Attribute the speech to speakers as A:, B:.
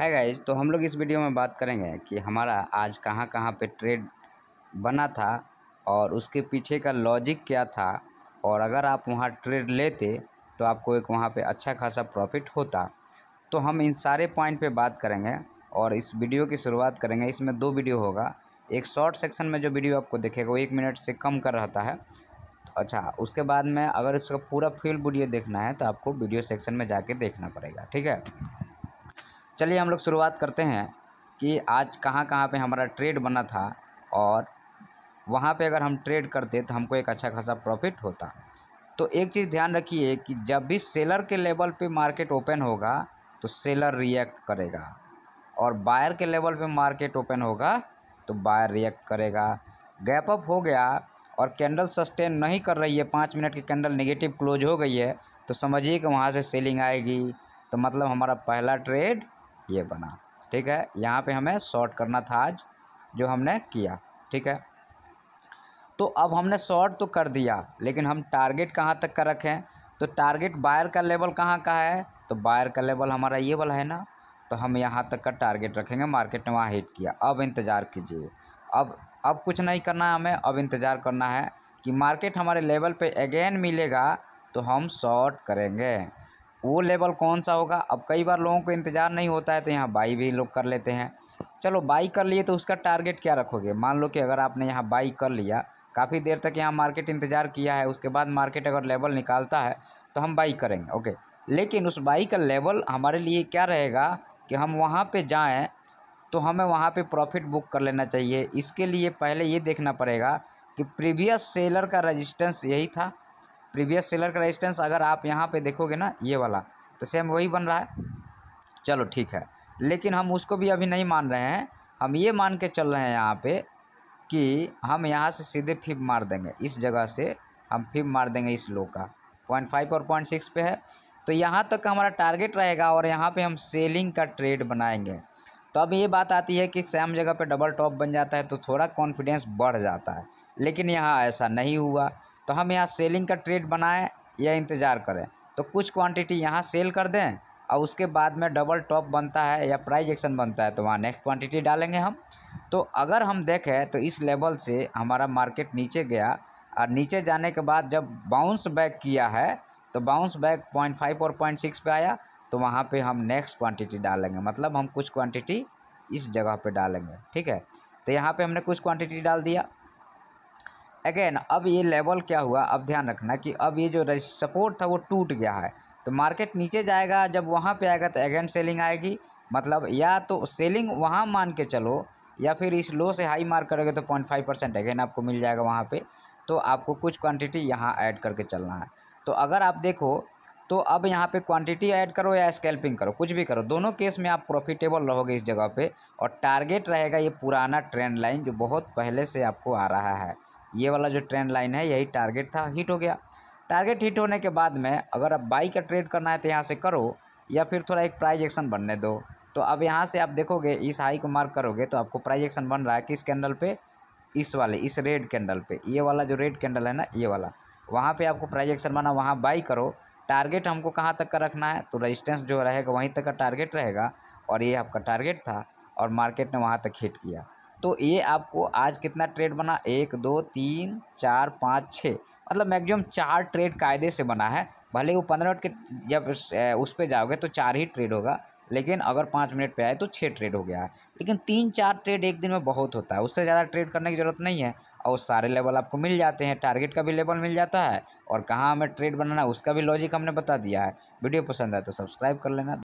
A: hi guys तो हम लोग इस वीडियो में बात करेंगे कि हमारा आज कहाँ कहाँ पे ट्रेड बना था और उसके पीछे का लॉजिक क्या था और अगर आप वहाँ ट्रेड लेते तो आपको एक वहाँ पे अच्छा खासा प्रॉफिट होता तो हम इन सारे पॉइंट पे बात करेंगे और इस वीडियो की शुरुआत करेंगे इसमें दो वीडियो होगा एक शॉर्ट सेक्शन में जो वीडियो आपको देखेगा वो एक मिनट से कम कर रहता है अच्छा उसके बाद में अगर उसका पूरा फील वीडियो देखना है तो आपको वीडियो सेक्शन में जाके देखना पड़ेगा ठीक है चलिए हम लोग शुरुआत करते हैं कि आज कहाँ कहाँ पे हमारा ट्रेड बना था और वहाँ पे अगर हम ट्रेड करते तो हमको एक अच्छा खासा प्रॉफिट होता तो एक चीज़ ध्यान रखिए कि जब भी सेलर के लेवल पे मार्केट ओपन होगा तो सेलर रिएक्ट करेगा और बायर के लेवल पे मार्केट ओपन होगा तो बायर रिएक्ट करेगा गैप अप हो गया और कैंडल सस्टेन नहीं कर रही है पाँच मिनट की कैंडल नेगेटिव क्लोज हो गई है तो समझिए कि वहाँ से सेलिंग आएगी तो मतलब हमारा पहला ट्रेड ये बना ठीक है यहाँ पे हमें शॉर्ट करना था आज जो हमने किया ठीक है तो अब हमने शॉर्ट तो कर दिया लेकिन हम टारगेट कहाँ तक तो का रखें तो टारगेट बायर का लेवल कहाँ का है तो बायर का लेवल हमारा ये वाला है ना तो हम यहाँ तक का टारगेट रखेंगे मार्केट ने वहाँ हिट किया अब इंतज़ार कीजिए अब अब कुछ नहीं करना है हमें अब इंतज़ार करना है कि मार्केट हमारे लेवल पे अगेन मिलेगा तो हम शॉर्ट करेंगे वो लेवल कौन सा होगा अब कई बार लोगों को इंतज़ार नहीं होता है तो यहाँ बाई भी लोग कर लेते हैं चलो बाई कर लिए तो उसका टारगेट क्या रखोगे मान लो कि अगर आपने यहाँ बाई कर लिया काफ़ी देर तक यहाँ मार्केट इंतज़ार किया है उसके बाद मार्केट अगर लेवल निकालता है तो हम बाई करेंगे ओके लेकिन उस बाई का लेवल हमारे लिए क्या रहेगा कि हम वहाँ पर जाएँ तो हमें वहाँ पर प्रॉफिट बुक कर लेना चाहिए इसके लिए पहले ये देखना पड़ेगा कि प्रीवियस सेलर का रजिस्टेंस यही था प्रीवियस सेलर का रजिस्टेंस अगर आप यहाँ पे देखोगे ना ये वाला तो सेम वही बन रहा है चलो ठीक है लेकिन हम उसको भी अभी नहीं मान रहे हैं हम ये मान के चल रहे हैं यहाँ पे कि हम यहाँ से सीधे फिप मार देंगे इस जगह से हम फिप मार देंगे इस लो का पॉइंट फाइव और पॉइंट सिक्स पे है तो यहाँ तक का हमारा टारगेट रहेगा और यहाँ पे हम सेलिंग का ट्रेड बनाएंगे तो अब ये बात आती है कि सेम जगह पे डबल टॉप बन जाता है तो थोड़ा कॉन्फिडेंस बढ़ जाता है लेकिन यहाँ ऐसा नहीं हुआ तो हम यहाँ सेलिंग का ट्रेड बनाएं या इंतज़ार करें तो कुछ क्वांटिटी यहाँ सेल कर दें और उसके बाद में डबल टॉप बनता है या प्राइज एक्शन बनता है तो वहाँ नेक्स्ट क्वांटिटी डालेंगे हम तो अगर हम देखें तो इस लेवल से हमारा मार्केट नीचे गया और नीचे जाने के बाद जब बाउंस बैक किया है तो बाउंस बैक पॉइंट फाइव और पॉइंट सिक्स पर आया तो वहाँ पे हम नेक्स्ट क्वांटिटी डालेंगे मतलब हम कुछ क्वांटिटी इस जगह पे डालेंगे ठीक है तो यहाँ पे हमने कुछ क्वांटिटी डाल दिया अगेन अब ये लेवल क्या हुआ अब ध्यान रखना कि अब ये जो सपोर्ट था वो टूट गया है तो मार्केट नीचे जाएगा जब वहाँ पे आएगा तो अगेन सेलिंग आएगी मतलब या तो सेलिंग वहाँ मान के चलो या फिर इस लो से हाई मार्क करोगे तो पॉइंट फाइव परसेंट अगेन आपको मिल जाएगा वहाँ पे तो आपको कुछ क्वांटिटी यहाँ ऐड करके चलना है तो अगर आप देखो तो अब यहाँ पे क्वांटिटी ऐड करो या स्कैल्पिंग करो कुछ भी करो दोनों केस में आप प्रॉफिटेबल रहोगे इस जगह पर और टारगेट रहेगा ये पुराना ट्रेंड लाइन जो बहुत पहले से आपको आ रहा है ये वाला जो ट्रेंड लाइन है यही टारगेट था हिट हो गया टारगेट हिट होने के बाद में अगर आप बाई का ट्रेड करना है तो यहाँ से करो या फिर थोड़ा एक प्राइज एक्शन बनने दो तो अब यहाँ से आप देखोगे इस हाई को मार्क करोगे तो आपको प्राइज एक्शन बन रहा है किस कैंडल पे इस वाले इस रेड कैंडल पे ये वाला जो रेड कैंडल है ना ये वाला वहाँ पे आपको प्राइज एक्शन बना वहाँ बाई करो टारगेट हमको कहाँ तक का रखना है तो रजिस्टेंस जो रहेगा वहीं तक का टारगेट रहेगा और ये आपका टारगेट था और मार्केट ने वहाँ तक हिट किया तो ये आपको आज कितना ट्रेड बना एक दो तीन चार पाँच छः मतलब मैक्सिमम चार ट्रेड कायदे से बना है भले वो पंद्रह मिनट के जब उस पर जाओगे तो चार ही ट्रेड होगा लेकिन अगर पाँच मिनट पे आए तो छः ट्रेड हो गया है लेकिन तीन चार ट्रेड एक दिन में बहुत होता है उससे ज़्यादा ट्रेड करने की ज़रूरत नहीं है और सारे लेवल आपको मिल जाते हैं टारगेट का भी लेवल मिल जाता है और कहाँ हमें ट्रेड बनाना है उसका भी लॉजिक हमने बता दिया है वीडियो पसंद आए तो सब्सक्राइब कर लेना